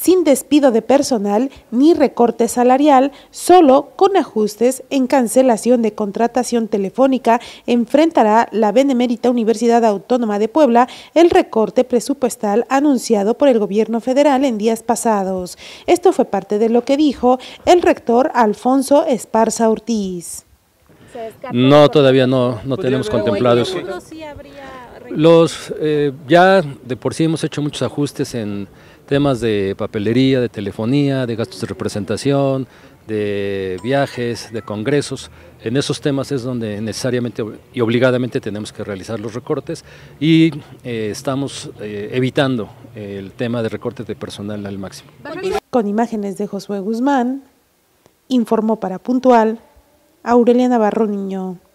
sin despido de personal ni recorte salarial, solo con ajustes en cancelación de contratación telefónica, enfrentará la Benemérita Universidad Autónoma de Puebla el recorte presupuestal anunciado por el gobierno federal en días pasados. Esto fue parte de lo que dijo el rector Alfonso Esparza Ortiz. No, todavía no, no pues tenemos contemplado eso. Los, eh, ya de por sí hemos hecho muchos ajustes en temas de papelería, de telefonía, de gastos de representación, de viajes, de congresos. En esos temas es donde necesariamente y obligadamente tenemos que realizar los recortes y eh, estamos eh, evitando el tema de recortes de personal al máximo. Con imágenes de Josué Guzmán, informó para Puntual Aurelia Navarro Niño.